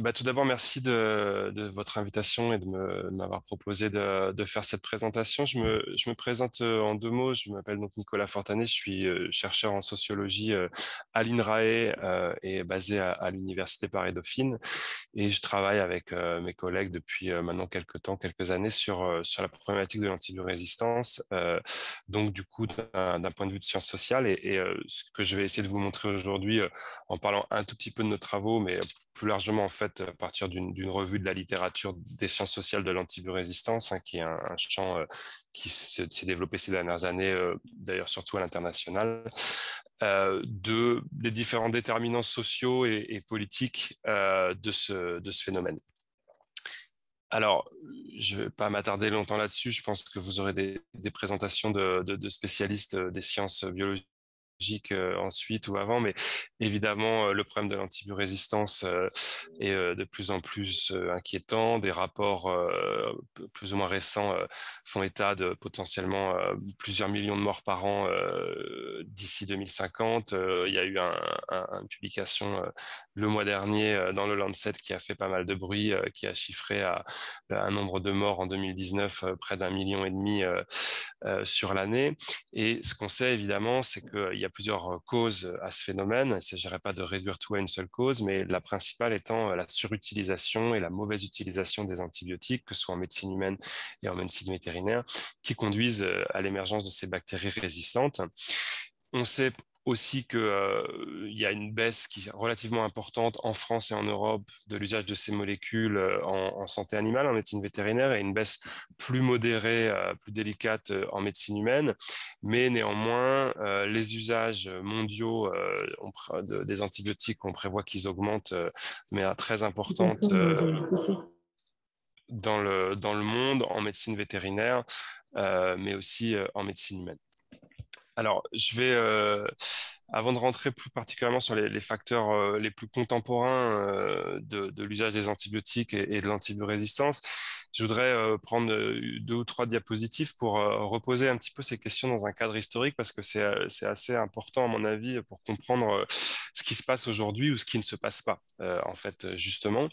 Bah, tout d'abord, merci de, votre invitation et de m'avoir proposé de, faire cette présentation. Je me, présente euh, en deux mots. Je m'appelle donc Nicolas Fortanet. Je suis euh, chercheur en sociologie euh, à l'INRAE et basé à, l'Université Paris-Dauphine. Et je travaille avec mes collègues depuis maintenant quelques temps, quelques années sur, sur la problématique de l'antibiorésistance. Donc, du coup, d'un point de vue de sciences sociales et, ce que je vais essayer de vous montrer aujourd'hui en parlant un tout petit peu de nos travaux, mais plus largement en fait à partir d'une revue de la littérature des sciences sociales de l'antibiorésistance, hein, qui est un, champ euh, qui s'est développé ces dernières années, euh, d'ailleurs surtout à l'international, euh, de les différents déterminants sociaux et, politiques de ce, de, ce, phénomène. Alors, je ne vais pas m'attarder longtemps là-dessus. Je pense que vous aurez des, présentations de, spécialistes des sciences biologiques euh, ensuite ou avant, mais évidemment, euh, le problème de l'antibiorésistance euh, est de plus en plus inquiétant. Des rapports plus ou moins récents font état de potentiellement plusieurs millions de morts par an d'ici 2050. Il y a eu une publication le mois dernier dans le Lancet qui a fait pas mal de bruit, qui a chiffré à, un nombre de morts en 2019 près d'un million et demi sur l'année. Et ce qu'on sait évidemment, c'est qu'il y a plusieurs causes à ce phénomène. Il ne s'agirait pas de réduire tout à une seule cause, mais la principale étant la surutilisation et la mauvaise utilisation des antibiotiques, que ce soit en médecine humaine et en médecine vétérinaire, qui conduisent à l'émergence de ces bactéries résistantes. On sait aussi qu'il euh, y a une baisse qui est relativement importante en France et en Europe de l'usage de ces molécules euh, en, santé animale, en médecine vétérinaire, et une baisse plus modérée, euh, plus délicate en médecine humaine. Mais néanmoins, les usages mondiaux des antibiotiques, on prévoit qu'ils augmentent, mais à très importante dans, le, dans le monde, en médecine vétérinaire, mais aussi en médecine humaine. Alors, je vais, euh, avant de rentrer plus particulièrement sur les, facteurs euh, les plus contemporains euh, de, l'usage des antibiotiques et, et de l'antibiorésistance, je voudrais prendre deux ou trois diapositives pour reposer un petit peu ces questions dans un cadre historique parce que c'est assez important, à mon avis, pour comprendre ce qui se passe aujourd'hui ou ce qui ne se passe pas, euh, en fait, euh, justement.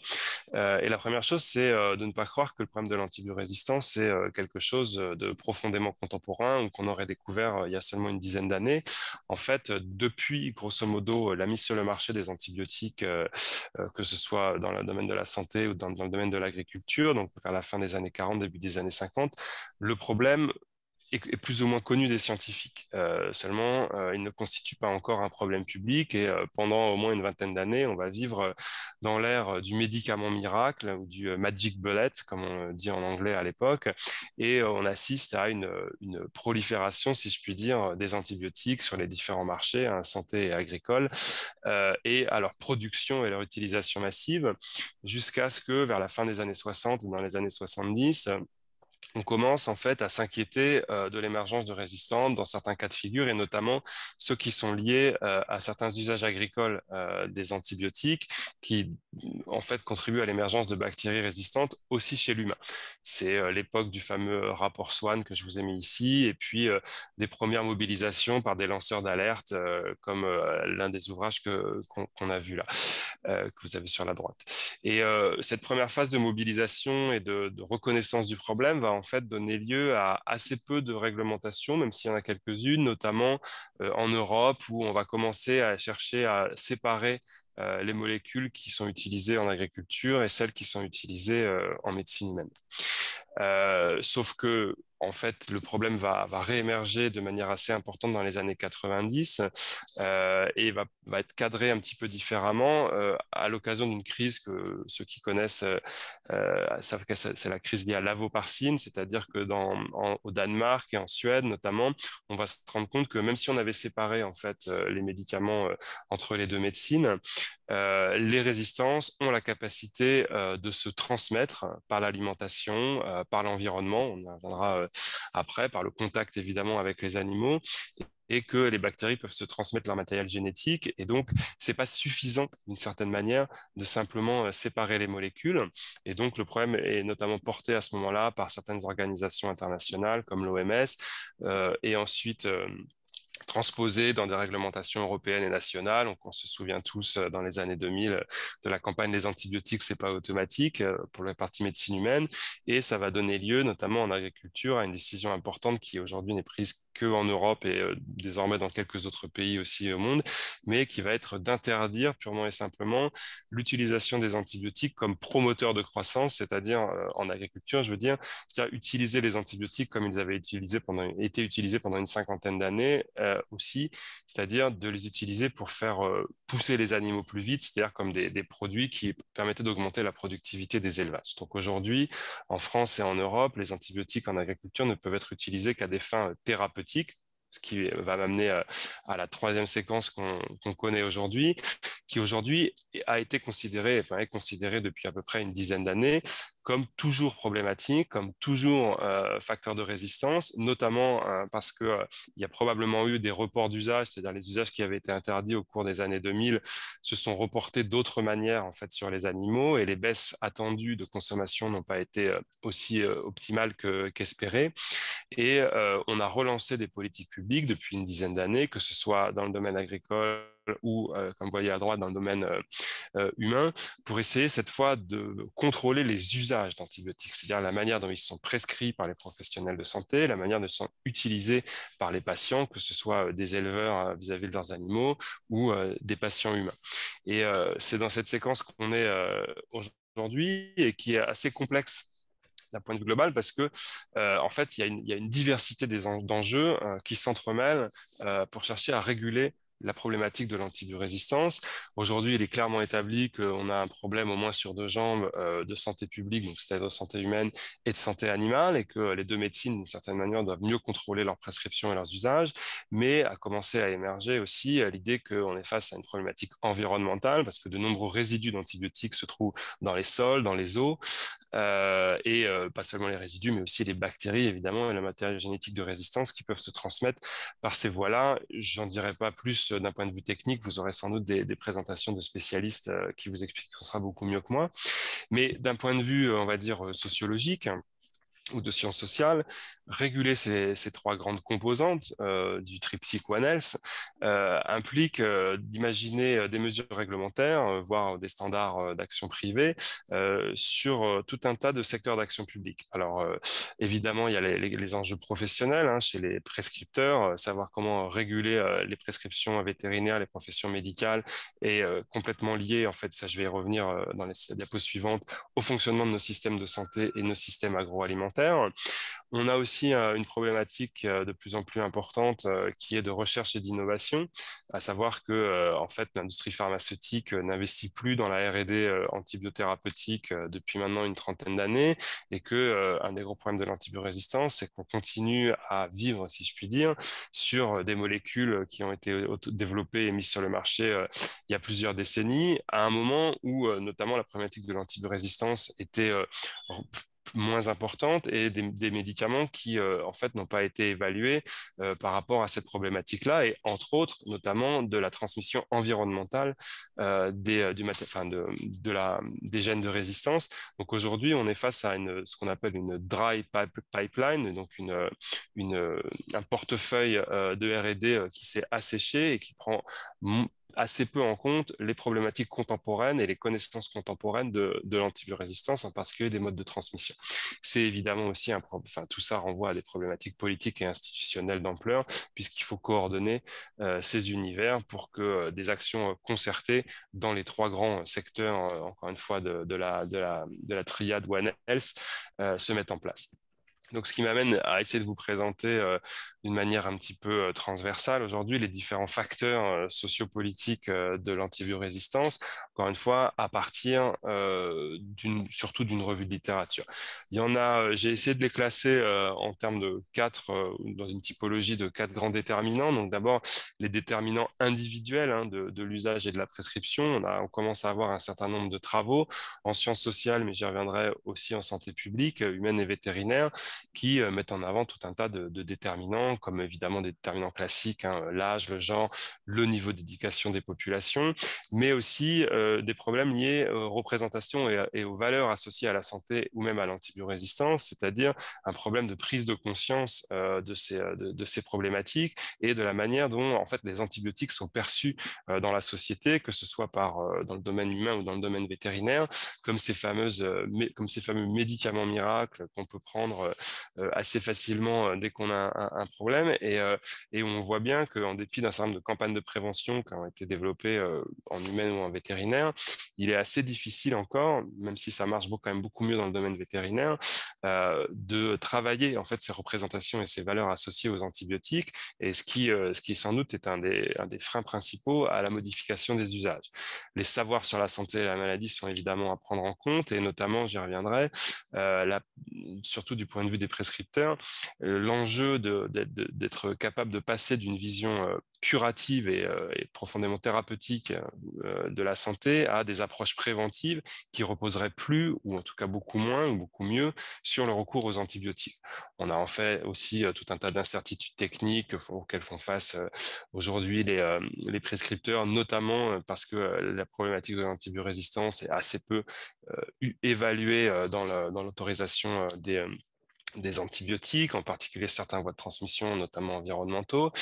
Euh, et la première chose, c'est de ne pas croire que le problème de l'antibiorésistance est quelque chose de profondément contemporain ou qu'on aurait découvert il y a seulement une dizaine d'années. En fait, depuis, grosso modo, la mise sur le marché des antibiotiques, que ce soit dans le domaine de la santé ou dans, dans le domaine de l'agriculture, donc vers la fin des années 40, début des années 50, le problème est, plus ou moins connu des scientifiques. Euh, seulement, euh, il ne constitue pas encore un problème public et euh, pendant au moins une vingtaine d'années, on va vivre dans l'ère du médicament miracle ou du magic bullet, comme on dit en anglais à l'époque, et on assiste à une, prolifération, si je puis dire, des antibiotiques sur les différents marchés, hein, santé et agricole, et à leur production et leur utilisation massive, jusqu'à ce que vers la fin des années 60 et dans les années 70, on commence en fait à s'inquiéter euh, de l'émergence de résistantes dans certains cas de figure et notamment ceux qui sont liés euh, à certains usages agricoles euh, des antibiotiques qui en fait contribuent à l'émergence de bactéries résistantes aussi chez l'humain. C'est l'époque du fameux rapport Swan que je vous ai mis ici et puis des premières mobilisations par des lanceurs d'alerte comme l'un des ouvrages que, qu'on, a vu là, que vous avez sur la droite. Et cette première phase de mobilisation et de reconnaissance du problème va bah, en fait donner lieu à assez peu de réglementations, même s'il y en a quelques-unes, notamment euh, en Europe, où on va commencer à chercher à séparer euh, les molécules qui sont utilisées en agriculture et celles qui sont utilisées euh, en médecine humaine. sauf que en fait, le problème va, va, réémerger de manière assez importante dans les années 90 euh, et va, va, être cadré un petit peu différemment euh, à l'occasion d'une crise que ceux qui connaissent euh, euh savent que c'est la crise liée à l'avoparcine, c'est-à-dire que dans, au Danemark et en Suède notamment, on va se rendre compte que même si on avait séparé en fait euh, les médicaments euh, entre les deux médecines, euh, les résistances ont la capacité euh, de se transmettre par l'alimentation, euh, par l'environnement, on y reviendra après, par le contact évidemment avec les animaux, et que les bactéries peuvent se transmettre leur matériel génétique. Et donc, c'est pas suffisant d'une certaine manière de simplement séparer les molécules. Et donc, le problème est notamment porté à ce moment-là par certaines organisations internationales comme l'OMS, et ensuite transposer dans des réglementations européennes et nationales. on se souvient tous euh, dans les années 2000 euh, de la campagne des antibiotiques, c'est pas automatique euh, pour la partie médecine humaine. Et ça va donner lieu, notamment en agriculture, à une décision importante qui aujourd'hui n'est prise que en Europe et désormais dans quelques autres pays aussi au monde, mais qui va être d'interdire purement et simplement l'utilisation des antibiotiques comme promoteur de croissance, c'est-à-dire en agriculture, je veux dire, c'est-à-dire utiliser les antibiotiques comme ils avaient utilisé pendant, été utilisés pendant une cinquantaine d'années euh, aussi, c'est-à-dire de les utiliser pour faire euh, pousser les animaux plus vite, c'est-à-dire comme des, des, produits qui permettaient d'augmenter la productivité des élevages. Donc aujourd'hui, en France et en Europe, les antibiotiques en agriculture ne peuvent être utilisés qu'à des fins euh, thérapeutiques ce qui va m'amener euh, à, la troisième séquence qu'on connaît aujourd'hui, qui aujourd'hui a été considérée, enfin est considérée depuis à peu près une dizaine d'années comme toujours problématique, comme toujours euh, facteur de résistance, notamment euh, parce que il y a probablement eu des reports d'usage, c'est-à-dire les usages qui avaient été interdits au cours des années 2000 se sont reportés d'autres manières en fait sur les animaux et les baisses attendues de consommation n'ont pas été aussi optimales qu'espérées et on a relancé des politiques public depuis une dizaine d'années, que ce soit dans le domaine agricole ou, euh, comme vous voyez à droite, dans le domaine euh, euh, humain, pour essayer cette fois de contrôler les usages d'antibiotiques, c'est-à-dire la manière dont ils sont prescrits par les professionnels de santé, la manière dont ils sont utilisés par les patients, que ce soit des éleveurs vis-à-vis de leurs animaux ou des patients humains. Et c'est dans cette séquence qu'on est aujourd'hui et qui est assez complexe d'un point de vue global parce que euh, en fait il y, a une, diversité des enjeux euh, qui s'entremêlent euh, pour chercher à réguler la problématique de l'antibiorésistance. Aujourd'hui, il est clairement établi qu'on a un problème au moins sur deux jambes de santé publique, donc c'est-à-dire de santé humaine et de santé animale, et que les deux médecines, d'une certaine manière, doivent mieux contrôler leurs prescriptions et leurs usages. Mais a commencé à émerger aussi l'idée qu'on est face à une problématique environnementale, parce que de nombreux résidus d'antibiotiques se trouvent dans les sols, dans les eaux, euh, et euh, pas seulement les résidus, mais aussi les bactéries, évidemment, et la matière génétique de résistance qui peuvent se transmettre par ces voies-là. J'en dirai pas plus euh, d'un point de vue technique, vous aurez sans doute des, présentations de spécialistes qui vous expliqueront sera beaucoup mieux que moi. Mais d'un point de vue, on va dire, sociologique, ou de sciences sociales, réguler ces, trois grandes composantes euh, du triptyque One Health implique euh, d'imaginer euh, des mesures réglementaires, voire des standards d'action privée sur tout un tas de secteurs d'action publique. Alors évidemment, il y a les, enjeux professionnels hein, chez les prescripteurs, savoir comment réguler les prescriptions vétérinaires, les professions médicales est complètement lié, en fait, ça je vais y revenir dans les diapos suivantes, au fonctionnement de nos systèmes de santé et nos systèmes agroalimentaires. On a aussi euh, une problématique euh, de plus en plus importante euh, qui est de recherche et d'innovation, à savoir que en fait l'industrie pharmaceutique n'investit plus dans la R&D antibiothérapeutique depuis maintenant une trentaine d'années et que un des gros problèmes de l'antibiorésistance, c'est qu'on continue à vivre, si je puis dire, sur des molécules qui ont été développées et mises sur le marché il y a plusieurs décennies, à un moment où notamment la problématique de l'antibiorésistance était moins importantes et des, médicaments qui euh, en fait n'ont pas été évalués euh, par rapport à cette problématique-là et entre autres notamment de la transmission environnementale euh, des du de, de la des gènes de résistance. Donc aujourd'hui, on est face à une ce qu'on appelle une dry pipeline, donc une une un portefeuille de R&D qui s'est asséché et qui prend assez peu en compte les problématiques contemporaines et les connaissances contemporaines de, de l'antibiorésistance, en hein, particulier des modes de transmission. C'est évidemment aussi un tout ça renvoie à des problématiques politiques et institutionnelles d'ampleur, puisqu'il faut coordonner euh, ces univers pour que euh, des actions euh, concertées dans les trois grands secteurs, encore une fois, la, de la triade One Health se mettent en place. Donc, ce qui m'amène à essayer de vous présenter euh, d'une manière un petit peu euh, transversale aujourd'hui les différents facteurs euh, sociopolitiques de l'antibiorésistance, encore une fois, à partir surtout d'une revue de littérature. en a, j'ai essayé de les classer en termes de quatre, dans une typologie de quatre grands déterminants. Donc, d'abord, les déterminants individuels hein, de, l'usage et de la prescription. on commence à avoir un certain nombre de travaux en sciences sociales, mais j'y reviendrai aussi en santé publique, humaine et vétérinaire qui euh, mettent en avant tout un tas de, déterminants, comme évidemment des déterminants classiques, hein, euh, l'âge, le genre, le niveau d'éducation des populations, mais aussi euh, des problèmes liés aux représentations et, aux valeurs associées à la santé ou même à l'antibiorésistance, c'est-à-dire un problème de prise de conscience de, ces, de, ces, problématiques et de la manière dont en fait les antibiotiques sont perçus dans la société, que ce soit par dans le domaine humain ou dans le domaine vétérinaire, comme ces fameuses, comme ces fameux médicaments miracles qu'on peut prendre euh, assez facilement euh, dès qu'on a un, problème. Et, euh, et on voit bien qu'en dépit d'un certain nombre de campagnes de prévention qui ont été développées en humaine ou en vétérinaire, il est assez difficile encore, même si ça marche quand même beaucoup mieux dans le domaine vétérinaire, de travailler en fait ces représentations et ces valeurs associées aux antibiotiques. Et ce qui, ce qui sans doute est un des, un des freins principaux à la modification des usages. Les savoirs sur la santé et la maladie sont évidemment à prendre en compte, et notamment, j'y reviendrai, surtout du point de des prescripteurs, euh, l'enjeu d'être capable de passer d'une vision euh, curative euh, et, profondément thérapeutique de la santé à des approches préventives qui reposeraient plus, ou en tout cas beaucoup moins, ou beaucoup mieux, sur le recours aux antibiotiques. On a en fait aussi tout un tas d'incertitudes techniques auxquelles font face aujourd'hui les, prescripteurs, notamment parce que la problématique de l'antibiorésistance est assez peu évaluée dans l'autorisation des des antibiotiques, en particulier certains voies de transmission, notamment environnementaux,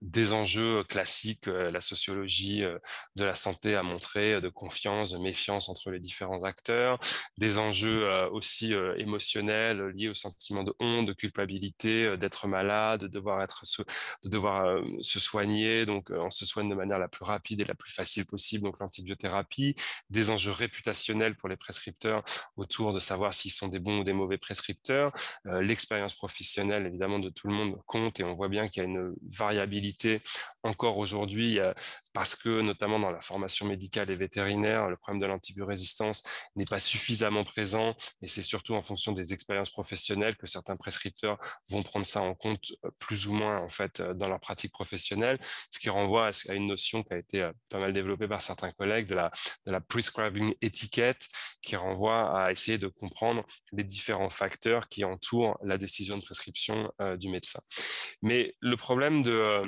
des enjeux euh, classiques, euh, la sociologie euh, de la santé a montré de confiance, de méfiance entre les différents acteurs, des enjeux aussi émotionnels liés au sentiment de honte, de culpabilité, d'être malade, de devoir, être, de devoir se soigner, donc on se soigne de manière la plus rapide et la plus facile possible, donc l'antibiothérapie, des enjeux réputationnels pour les prescripteurs autour de savoir s'ils sont des bons ou des mauvais prescripteurs, euh, l'expérience professionnelle, évidemment, de tout le monde compte et on voit bien qu'il y a une variabilité encore aujourd'hui euh, parce que, notamment dans la formation médicale et vétérinaire, le problème de l'antibiorésistance n'est pas suffisamment présent et c'est surtout en fonction des expériences professionnelles que certains prescripteurs vont prendre ça en compte euh, plus ou moins, en fait, dans leur pratique professionnelle, ce qui renvoie à une notion qui a été pas mal développée par certains collègues de la, de la prescribing étiquette qui renvoie à essayer de comprendre les différents facteurs qui entourent la décision de prescription euh, du médecin. Mais le problème de euh,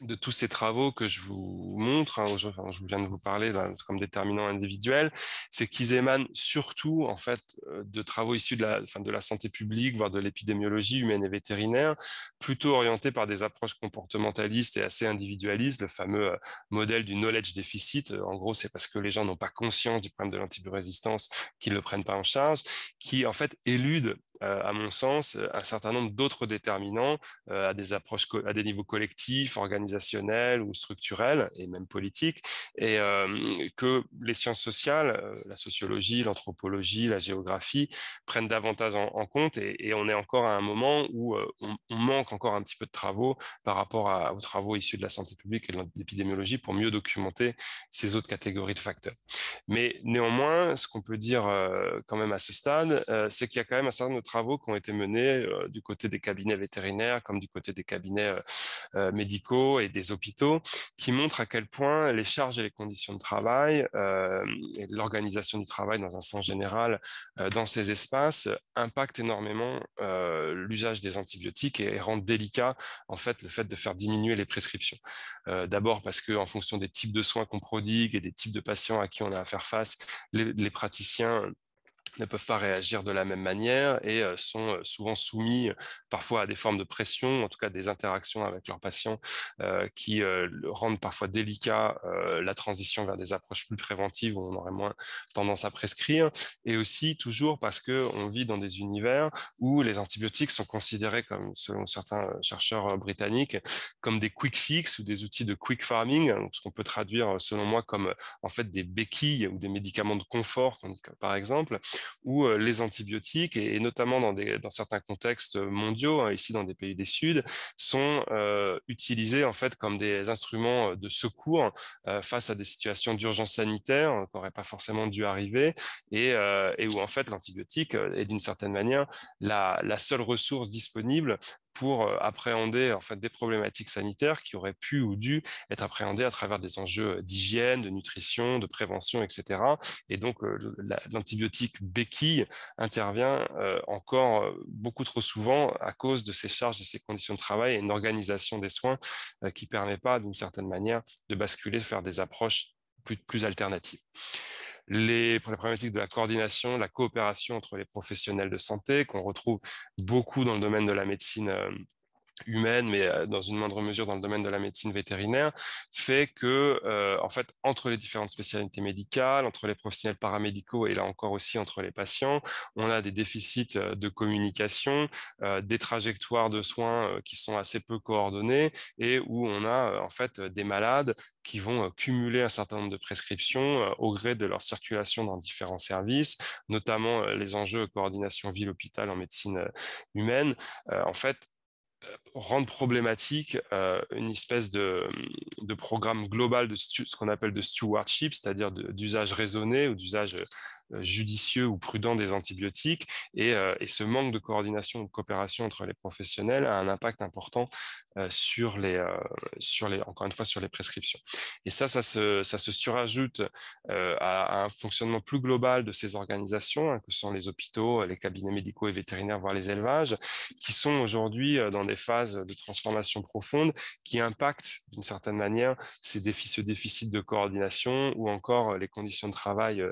de tous ces travaux que je vous montre, hein, je, viens de vous parler comme déterminants individuels, c'est qu'ils émanent surtout en fait euh, de travaux issus de la, enfin, de la santé publique, voire de l'épidémiologie humaine et vétérinaire, plutôt orientés par des approches comportementalistes et assez individualistes, le fameux euh, modèle du knowledge déficit. En gros, c'est parce que les gens n'ont pas conscience du problème de l'antibiorésistance qu'ils ne le prennent pas en charge, qui en fait élude euh, à mon sens, un certain nombre d'autres déterminants à des approches à des niveaux collectifs, organisés organisationnelles ou structurelles et même politique et euh, que les sciences sociales, euh, la sociologie, l'anthropologie, la géographie prennent davantage en, compte, et, on est encore à un moment où euh, on, manque encore un petit peu de travaux par rapport aux travaux issus de la santé publique et de l'épidémiologie pour mieux documenter ces autres catégories de facteurs. Mais néanmoins, ce qu'on peut dire euh, quand même à ce stade, euh, c'est qu'il y a quand même un certain nombre de travaux qui ont été menés euh, du côté des cabinets vétérinaires comme du côté des cabinets médicaux et des hôpitaux, qui montrent à quel point les charges et les conditions de travail et l'organisation du travail dans un sens général dans ces espaces impactent énormément l'usage des antibiotiques et, rendent délicat en fait le fait de faire diminuer les prescriptions. D'abord parce qu'en fonction des types de soins qu'on prodigue et des types de patients à qui on a faire face, les, praticiens ne peuvent pas réagir de la même manière et euh, sont euh, souvent soumis euh, parfois à des formes de pression, en tout cas des interactions avec leurs patients qui rendent parfois délicat la transition vers des approches plus préventives où on aurait moins tendance à prescrire et aussi toujours parce que on vit dans des univers où les antibiotiques sont considérés comme selon certains chercheurs britanniques comme des quick fix ou des outils de quick farming, hein, ce qu'on peut traduire selon moi comme en fait des béquilles ou des médicaments de confort par exemple où euh, les antibiotiques, et, notamment dans, certains contextes mondiaux, hein, ici dans des pays des Sud, sont euh, utilisés en fait comme des instruments euh, de secours face à des situations d'urgence sanitaire hein, qui n'auraient pas forcément dû arriver, et, où en fait l'antibiotique est d'une certaine manière la, la seule ressource disponible pour appréhender en fait, des problématiques sanitaires qui auraient pu ou dû être appréhendées à travers des enjeux d'hygiène, de nutrition, de prévention, etc. Et donc, l'antibiotique béquille intervient encore beaucoup trop souvent à cause de ces charges, de ces conditions de travail et une organisation des soins qui ne permet pas, d'une certaine manière, de basculer, de faire des approches plus alternatives les, problématiques de la coordination, la coopération entre les professionnels de santé, qu'on retrouve beaucoup dans le domaine de la médecine euh, humaine, mais euh, dans une moindre mesure dans le domaine de la médecine vétérinaire, fait que, euh, en fait, entre les différentes spécialités médicales, entre les professionnels paramédicaux et là encore aussi entre les patients, on a des déficits euh, de communication, des trajectoires de soins qui sont assez peu coordonnées et où on a en fait des malades qui vont cumuler un certain nombre de prescriptions au gré de leur circulation dans différents services, notamment les enjeux coordination ville-hôpital en médecine humaine. en fait, rendre problématique euh, une espèce de, de programme global de ce qu'on appelle de stewardship, c'est-à-dire d'usage raisonné ou d'usage euh, judicieux ou prudent des antibiotiques. Euh, et, ce manque de coordination ou de coopération entre les professionnels a un impact important euh, sur les, sur les, encore une fois, sur les prescriptions. Et ça, ça se, ça se surajoute à, un fonctionnement plus global de ces organisations, hein, que sont les hôpitaux, les cabinets médicaux et vétérinaires, voire les élevages, qui sont aujourd'hui dans des phases de transformation profonde qui impactent d'une certaine manière ces défis ce déficit de coordination ou encore les conditions de travail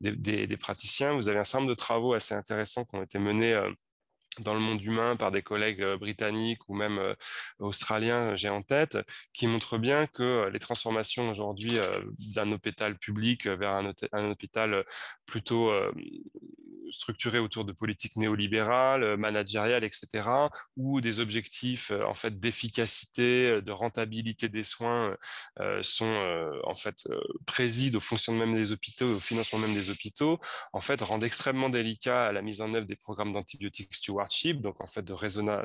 des des, praticiens. Vous avez un certain nombre de travaux assez intéressants qui ont été menés euh, dans le monde humain par des collègues euh, britanniques ou même euh, australiens, j'ai en tête, qui montrent bien que les transformations aujourd'hui d'un hôpital public vers un, hôpital plutôt structurés autour de politiques néolibérales, euh, managériales, etc., où des objectifs euh, en fait d'efficacité, euh, de rentabilité des soins sont en fait président au fonctionnement même des hôpitaux, au financement même des hôpitaux, en fait rendent extrêmement délicat à la mise en œuvre des programmes d'antibiotiques stewardship, donc en fait de,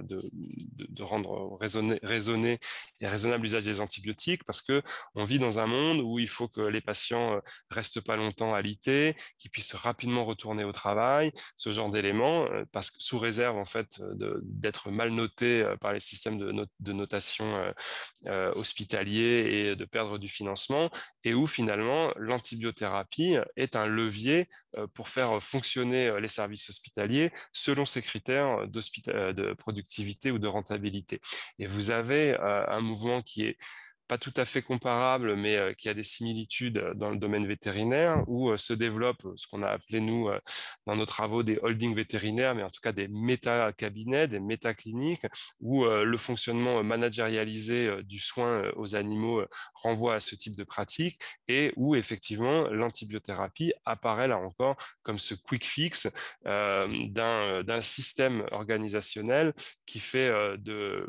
de, rendre raisonné, et raisonnable l'usage des antibiotiques, parce que on vit dans un monde où il faut que les patients restent pas longtemps alités, qu'ils puissent rapidement retourner au travail ce genre d'éléments, euh, parce que sous réserve en fait euh, d'être mal noté euh, par les systèmes de, notation hospitalier hospitaliers et de perdre du financement, et où finalement l'antibiothérapie est un levier pour faire fonctionner les services hospitaliers selon ces critères de productivité ou de rentabilité. Et vous avez un mouvement qui est pas tout à fait comparable, mais euh, qui a des similitudes euh, dans le domaine vétérinaire, où euh, se développe ce qu'on a appelé, nous, dans nos travaux, des holdings vétérinaires, mais en tout cas des méta-cabinets, des méta-cliniques, où le fonctionnement managérialisé du soin aux animaux renvoie à ce type de pratique, et où effectivement l'antibiothérapie apparaît là encore comme ce quick fix d'un système organisationnel qui fait de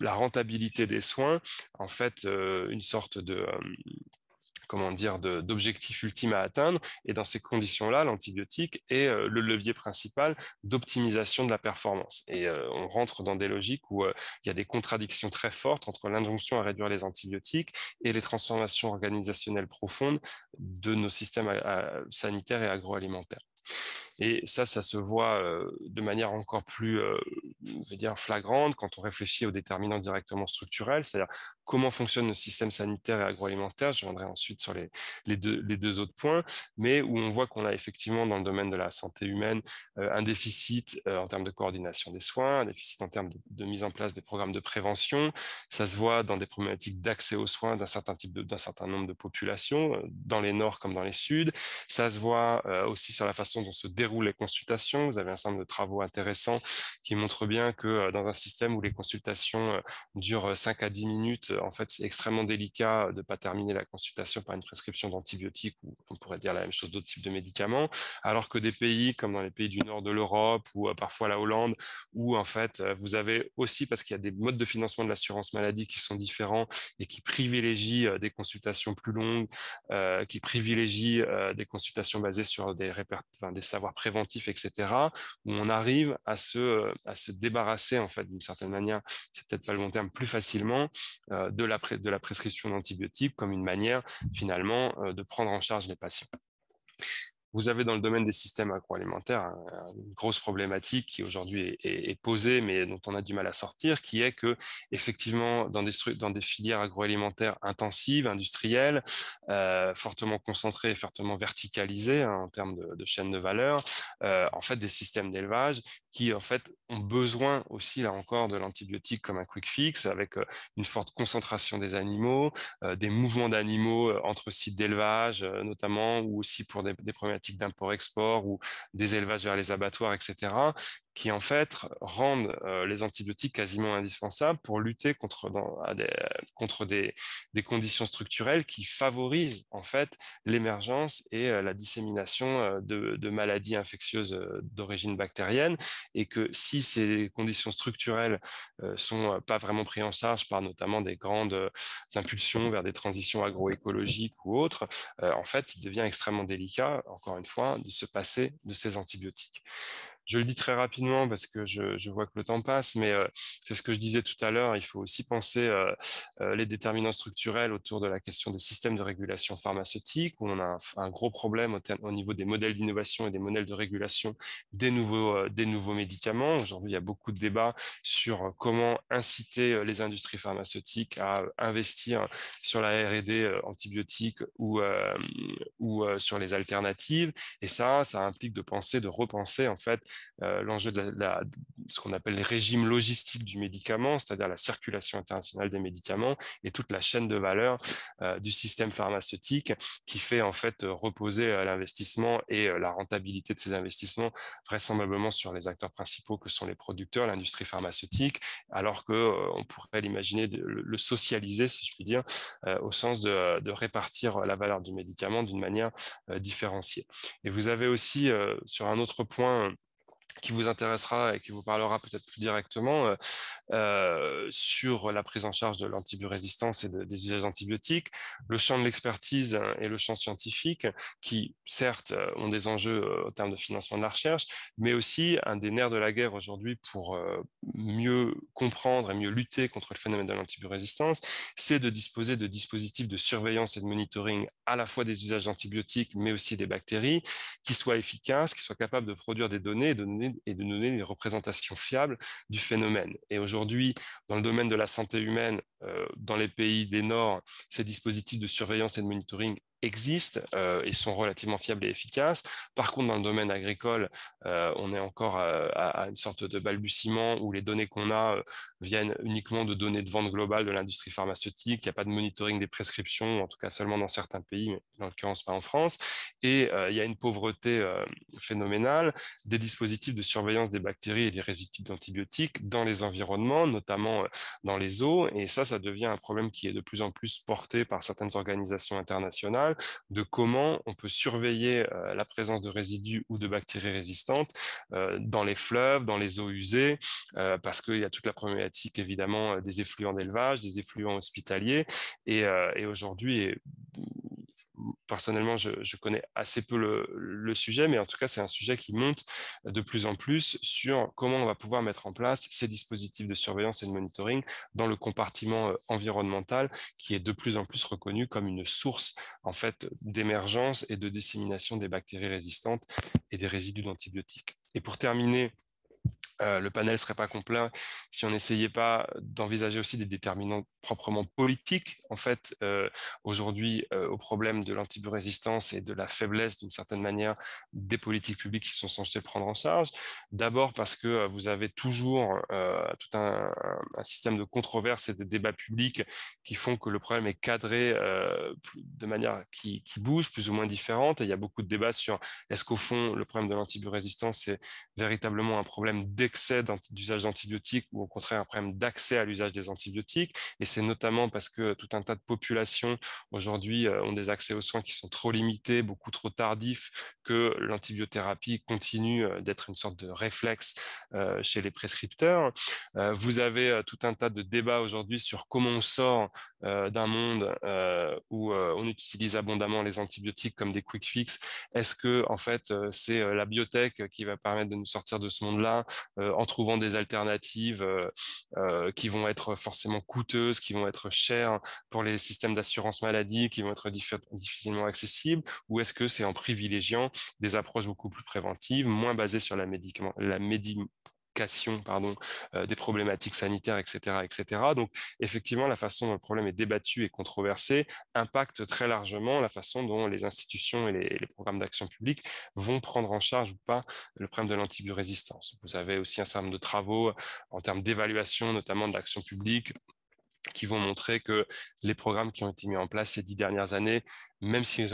la rentabilité des soins, en fait, euh, une sorte de euh, comment dire, d'objectif ultime à atteindre. Et dans ces conditions-là, l'antibiotique est euh, le levier principal d'optimisation de la performance. Et on rentre dans des logiques où il y a des contradictions très fortes entre l'injonction à réduire les antibiotiques et les transformations organisationnelles profondes de nos systèmes sanitaires et agroalimentaires. Et ça, ça se voit de manière encore plus je dire, flagrante quand on réfléchit aux déterminants directement structurels, c'est-à-dire comment fonctionne le système sanitaire et agroalimentaire. Je reviendrai ensuite sur les, les, deux, autres points, mais où on voit qu'on a effectivement dans le domaine de la santé humaine un déficit en termes de coordination des soins, un déficit en termes de, mise en place des programmes de prévention. Ça se voit dans des problématiques d'accès aux soins d'un certain type d'un certain nombre de populations, dans les Nord comme dans les suds. Ça se voit aussi sur la façon dont se déroulent les consultations. Vous avez un certain nombre de travaux intéressants qui montrent bien que euh, dans un système où les consultations euh, durent 5 euh, à 10 minutes, en fait, c'est extrêmement délicat de ne pas terminer la consultation par une prescription d'antibiotiques ou on pourrait dire la même chose d'autres types de médicaments, alors que des pays comme dans les pays du nord de l'Europe ou parfois la Hollande, où en fait, vous avez aussi, parce qu'il y a des modes de financement de l'assurance maladie qui sont différents et qui privilégient des consultations plus longues, qui privilégient des consultations basées sur des, enfin, des savoirs préventif, etc., où on arrive à se, euh, à se débarrasser, en fait, d'une certaine manière, c'est peut-être pas le bon terme, plus facilement euh, de, la de la prescription d'antibiotiques comme une manière, finalement, euh, de prendre en charge les patients. Vous avez dans le domaine des systèmes agroalimentaires hein, une grosse problématique qui aujourd'hui est, posée, mais dont on a du mal à sortir, qui est que effectivement dans des, filières agroalimentaires intensives, industrielles, euh, fortement concentrées, fortement verticalisées hein, en termes de, chaînes de valeur, euh, en fait des systèmes d'élevage qui en fait ont besoin aussi là encore de l'antibiotique comme un quick fix avec euh, une forte concentration des animaux, euh, des mouvements d'animaux euh, entre sites d'élevage notamment ou aussi pour des problématiques d'import-export ou des élevages vers les abattoirs, etc qui en fait rendent euh, les antibiotiques quasiment indispensables pour lutter contre, des, conditions structurelles qui favorisent en fait l'émergence et euh, la dissémination euh, de, maladies infectieuses d'origine bactérienne et que si ces conditions structurelles sont pas vraiment prises en charge par notamment des grandes impulsions vers des transitions agroécologiques ou autres, en fait il devient extrêmement délicat encore une fois de se passer de ces antibiotiques. Je le dis très rapidement parce que je, vois que le temps passe, mais euh, c'est ce que je disais tout à l'heure, il faut aussi penser euh, euh, les déterminants structurels autour de la question des systèmes de régulation pharmaceutique, où on a un, gros problème au, niveau des modèles d'innovation et des modèles de régulation des nouveaux, des nouveaux médicaments. Aujourd'hui, il y a beaucoup de débats sur comment inciter les industries pharmaceutiques à investir sur la R&D antibiotique ou, ou sur les alternatives. Et ça, ça implique de penser, de repenser en fait euh, l'enjeu de, ce qu'on appelle les régimes logistiques du médicament, c'est-à-dire la circulation internationale des médicaments et toute la chaîne de valeur euh, du système pharmaceutique qui fait en fait euh, reposer l'investissement et la rentabilité de ces investissements vraisemblablement sur les acteurs principaux que sont les producteurs, l'industrie pharmaceutique, alors qu'on on pourrait l'imaginer de, le socialiser, si je puis dire, au sens de, répartir la valeur du médicament d'une manière différenciée. Et vous avez aussi sur un autre point qui vous intéressera et qui vous parlera peut-être plus directement euh, euh, sur la prise en charge de l'antibiorésistance et des usages antibiotiques, le champ de l'expertise hein, et le champ scientifique, qui certes euh, ont des enjeux en termes de financement de la recherche, mais aussi un des nerfs de la guerre aujourd'hui pour mieux comprendre et mieux lutter contre le phénomène de l'antibiorésistance, c'est de disposer de dispositifs de surveillance et de monitoring à la fois des usages antibiotiques, mais aussi des bactéries, qui soient efficaces, qui soient capables de produire des données et de et de donner des représentations fiables du phénomène. Et aujourd'hui, dans le domaine de la santé humaine, euh, dans les pays des Nord, ces dispositifs de surveillance et de monitoring existent euh, et sont relativement fiables et efficaces. Par contre, dans le domaine agricole, euh, on est encore à, une sorte de balbutiement où les données qu'on a euh, viennent uniquement de données de vente globale de l'industrie pharmaceutique. Il n'y a pas de monitoring des prescriptions, en tout cas seulement dans certains pays, mais en l'occurrence pas en France. Et il y a une pauvreté phénoménale des dispositifs de surveillance des bactéries et des résidus d'antibiotiques dans les environnements, notamment dans les eaux. Et ça, ça devient un problème qui est de plus en plus porté par certaines organisations internationales de comment on peut surveiller euh, la présence de résidus ou de bactéries résistantes euh, dans les fleuves, dans les eaux usées, euh, parce qu'il y a toute la problématique évidemment des effluents d'élevage, des effluents hospitaliers. et aujourd'hui, personnellement, je, connais assez peu le, le, sujet, mais en tout cas, c'est un sujet qui monte de plus en plus sur comment on va pouvoir mettre en place ces dispositifs de surveillance et de monitoring dans le compartiment euh, environnemental qui est de plus en plus reconnu comme une source en fait d'émergence et de dissémination des bactéries résistantes et des résidus d'antibiotiques. Et pour terminer euh, le panel ne serait pas complet si on n'essayait pas d'envisager aussi des déterminants proprement politiques. En fait, euh, aujourd'hui, euh, au problème de l'antibiorésistance et de la faiblesse, d'une certaine manière, des politiques publiques qui sont censées prendre en charge. D'abord parce que vous avez toujours tout un, système de controverses et de débats publics qui font que le problème est cadré de manière qui, bouge, plus ou moins différente. Et il y a beaucoup de débats sur est-ce qu'au fond, le problème de l'antibiorésistance est véritablement un problème d'économie d'usage d'antibiotiques ou au contraire un problème d'accès à l'usage des antibiotiques. Et c'est notamment parce que tout un tas de populations aujourd'hui euh, ont des accès aux soins qui sont trop limités, beaucoup trop tardifs, que l'antibiothérapie continue euh, d'être une sorte de réflexe euh, chez les prescripteurs. Vous avez tout un tas de débats aujourd'hui sur comment on sort euh, d'un monde euh, où euh, on utilise abondamment les antibiotiques comme des quick fix Est-ce que en fait c'est la biotech qui va permettre de nous sortir de ce monde-là en trouvant des alternatives qui vont être forcément coûteuses, qui vont être chères pour les systèmes d'assurance maladie, qui vont être difficilement accessibles Ou est-ce que c'est en privilégiant des approches beaucoup plus préventives, moins basées sur la, médicament, la euh, des problématiques sanitaires, etc., etc. Donc, effectivement, la façon dont le problème est débattu et controversé impacte très largement la façon dont les institutions et les, programmes d'action publique vont prendre en charge ou pas le problème de l'antibiorésistance. Vous avez aussi un certain nombre de travaux en termes d'évaluation, notamment de l'action publique, qui vont montrer que les programmes qui ont été mis en place ces dix dernières années même s'ils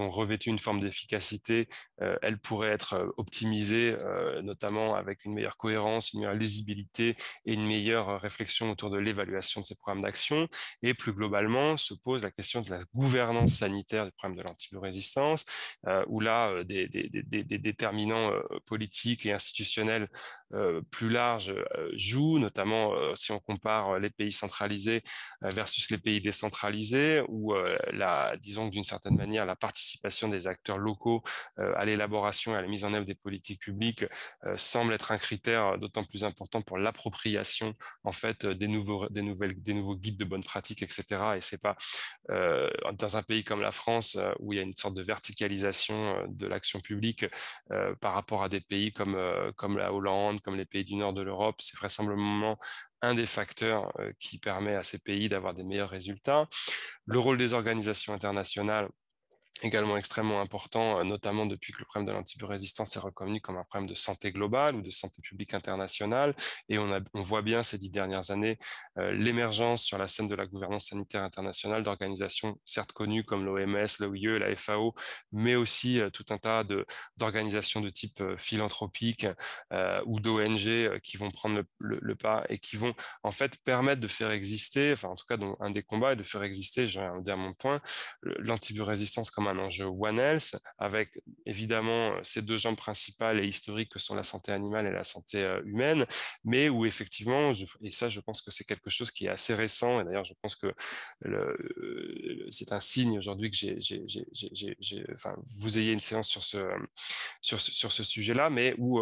ont revêtu une forme d'efficacité, elle euh, elles pourraient être euh, optimisées, euh, notamment avec une meilleure cohérence, une meilleure lisibilité et une meilleure réflexion autour de l'évaluation de ces programmes d'action. Et plus globalement, se pose la question de la gouvernance sanitaire du programmes de l'antibiorésistance, où là, des, déterminants politiques et institutionnels plus larges jouent, notamment si on compare les pays centralisés versus les pays décentralisés, où la, disons d'une certaine manière la participation des acteurs locaux euh, à l'élaboration et à la mise en œuvre des politiques publiques euh, semble être un critère euh, d'autant plus important pour l'appropriation en fait des nouveaux, des, nouvelles, des nouveaux guides de bonne pratique, etc. Et c'est pas dans un pays comme la France où il y a une sorte de verticalisation de l'action publique par rapport à des pays comme, comme la Hollande, comme les pays du nord de l'Europe, c'est vraisemblablement un des facteurs euh, qui permet à ces pays d'avoir des meilleurs résultats. Le rôle des organisations internationales également extrêmement important, euh, notamment depuis que le problème de l'antibiorésistance est reconnu comme un problème de santé globale ou de santé publique internationale. Et on, voit bien ces dix dernières années euh, l'émergence sur la scène de la gouvernance sanitaire internationale d'organisations certes connues comme l'OMS, l'OIE, la FAO, mais aussi euh, tout un tas d'organisations de, type philanthropique ou d'ONG qui vont prendre le, pas et qui vont en fait permettre de faire exister, enfin en tout cas un des combats est de faire exister, je vais dire mon point, l'antibiorésistance un enjeu One Health, avec évidemment euh, ces deux jambes principales et historiques que sont la santé animale et la santé euh, humaine, mais où effectivement, et ça je pense que c'est quelque chose qui est assez récent, et d'ailleurs je pense que euh, c'est un signe aujourd'hui que j'ai enfin, vous ayez une séance sur ce, sur sur ce sujet-là, mais où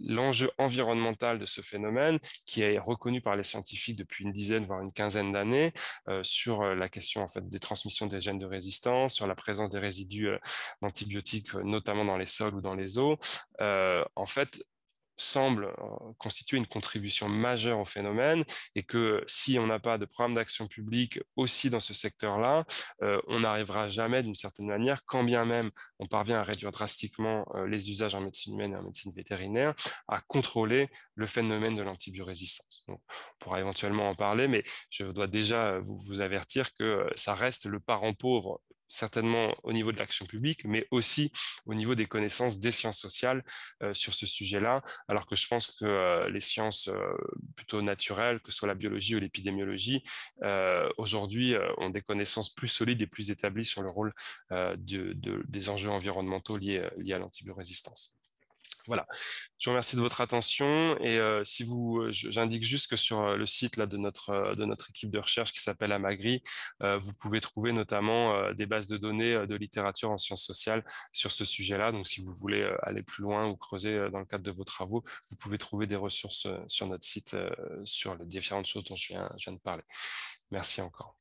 l'enjeu environnemental de ce phénomène, qui est reconnu par les scientifiques depuis une dizaine, voire une quinzaine d'années, sur la question en fait, des transmissions des gènes de résistance, sur la présence des résidus euh, d'antibiotiques, euh, notamment dans les sols ou dans les eaux, euh, en fait, semble constituer une contribution majeure au phénomène et que si on n'a pas de programme d'action publique aussi dans ce secteur-là, on n'arrivera jamais d'une certaine manière, quand bien même on parvient à réduire drastiquement les usages en médecine humaine et en médecine vétérinaire, à contrôler le phénomène de l'antibiorésistance. on pourra éventuellement en parler, mais je dois déjà vous avertir que ça reste le parent pauvre certainement au niveau de l'action publique, mais aussi au niveau des connaissances des sciences sociales euh, sur ce sujet-là, alors que je pense que euh, les sciences euh, plutôt naturelles, que ce soit la biologie ou l'épidémiologie, aujourd'hui ont des connaissances plus solides et plus établies sur le rôle des enjeux environnementaux liés, liés à l'antibiorésistance. Voilà. Je vous remercie de votre attention et euh, si vous, euh, j'indique juste que sur euh, le site de notre de notre équipe de recherche qui s'appelle Amagri, vous pouvez trouver notamment des bases de données de littérature en sciences sociales sur ce sujet-là. Donc, si vous voulez aller plus loin ou creuser dans le cadre de vos travaux, vous pouvez trouver des ressources sur notre site sur les différentes choses dont je viens de parler. Merci encore.